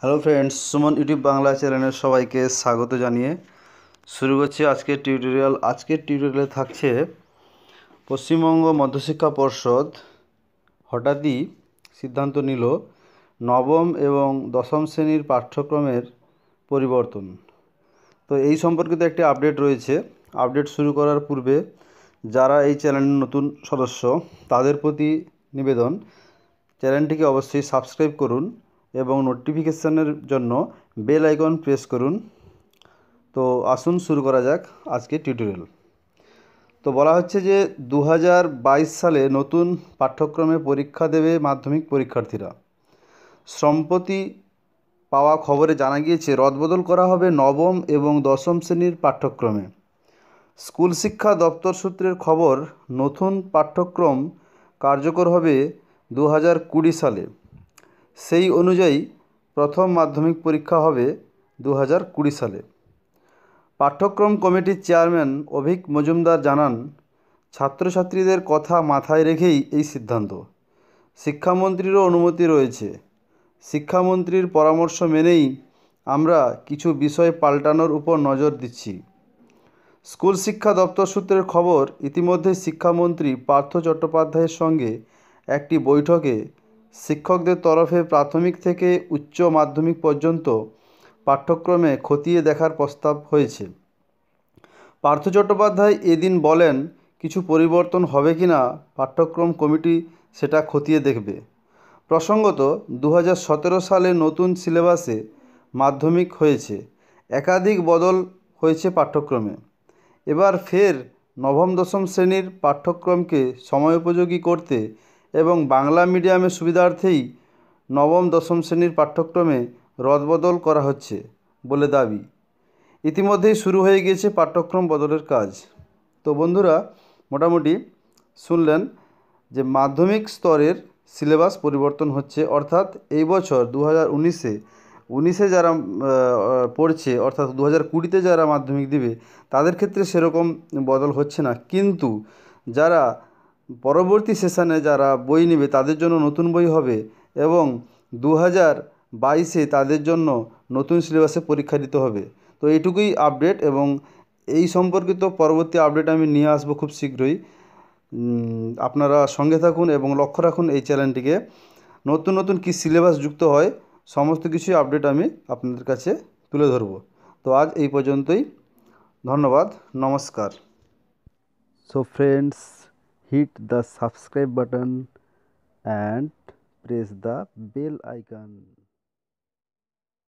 hello friends Suman YouTube Bangla চ্যানেলের সবাইকে স্বাগত জানিয়ে শুরু করছি আজকের টিউটোরিয়াল আজকের টিউটোরিয়ালে থাকছে পশ্চিমবঙ্গ মধ্যশিক্ষা পর্ষদ হঠাৎই সিদ্ধান্ত নিল নবম এবং দশম শ্রেণীর পাঠ্যক্রমের পরিবর্তন তো এই সম্পর্কিত একটি আপডেট রয়েছে আপডেট শুরু করার পূর্বে যারা এই চ্যানেলের নতুন সদস্য তাদের প্রতি নিবেদন চ্যানেলটিকে অবশ্যই সাবস্ক্রাইব করুন এবং নোটিফিকেশানের জন্য বেল আইকন প্রেস করুন তো আসুন শুরু করা যাক আজকে টিউটোরিয়াল তো বলা হচ্ছে যে দু সালে নতুন পাঠ্যক্রমে পরীক্ষা দেবে মাধ্যমিক পরীক্ষার্থীরা সম্প্রতি পাওয়া খবরে জানা গিয়েছে রদবদল করা হবে নবম এবং দশম শ্রেণীর পাঠ্যক্রমে স্কুল শিক্ষা দপ্তর সূত্রের খবর নতুন পাঠ্যক্রম কার্যকর হবে দু সালে সেই অনুযায়ী প্রথম মাধ্যমিক পরীক্ষা হবে দু হাজার কুড়ি সালে পাঠ্যক্রম কমিটির চেয়ারম্যান অভিক মজুমদার জানান ছাত্রছাত্রীদের কথা মাথায় রেখেই এই সিদ্ধান্ত শিক্ষামন্ত্রীরও অনুমতি রয়েছে শিক্ষামন্ত্রীর পরামর্শ মেনেই আমরা কিছু বিষয় পাল্টানোর উপর নজর দিচ্ছি স্কুল শিক্ষা দপ্তর সূত্রের খবর ইতিমধ্যে শিক্ষামন্ত্রী পার্থ চট্টোপাধ্যায়ের সঙ্গে একটি বৈঠকে শিক্ষকদের তরফে প্রাথমিক থেকে উচ্চ মাধ্যমিক পর্যন্ত পাঠ্যক্রমে খতিয়ে দেখার প্রস্তাব হয়েছে পার্থ চট্টোপাধ্যায় এদিন বলেন কিছু পরিবর্তন হবে কি না পাঠ্যক্রম কমিটি সেটা খতিয়ে দেখবে প্রসঙ্গত দু সালে নতুন সিলেবাসে মাধ্যমিক হয়েছে একাধিক বদল হয়েছে পাঠ্যক্রমে এবার ফের নবম দশম শ্রেণীর পাঠ্যক্রমকে সময়োপযোগী করতে এবং বাংলা মিডিয়ামের সুবিধার্থেই নবম দশম শ্রেণীর পাঠ্যক্রমে রদবদল করা হচ্ছে বলে দাবি ইতিমধ্যেই শুরু হয়ে গিয়েছে পাঠ্যক্রম বদলের কাজ তো বন্ধুরা মোটামুটি শুনলেন যে মাধ্যমিক স্তরের সিলেবাস পরিবর্তন হচ্ছে অর্থাৎ এই বছর দু হাজার উনিশে উনিশে যারা পড়ছে অর্থাৎ দু হাজার কুড়িতে যারা মাধ্যমিক দিবে তাদের ক্ষেত্রে সেরকম বদল হচ্ছে না কিন্তু যারা পরবর্তী সেশানে যারা বই নেবে তাদের জন্য নতুন বই হবে এবং দু হাজার বাইশে তাদের জন্য নতুন সিলেবাসে পরীক্ষা দিতে হবে তো এইটুকুই আপডেট এবং এই সম্পর্কিত পরবর্তী আপডেট আমি নিয়ে আসবো খুব শীঘ্রই আপনারা সঙ্গে থাকুন এবং লক্ষ্য রাখুন এই চ্যানেলটিকে নতুন নতুন কি সিলেবাস যুক্ত হয় সমস্ত কিছুই আপডেট আমি আপনাদের কাছে তুলে ধরব তো আজ এই পর্যন্তই ধন্যবাদ নমস্কার so friends hit the subscribe button and press the bell icon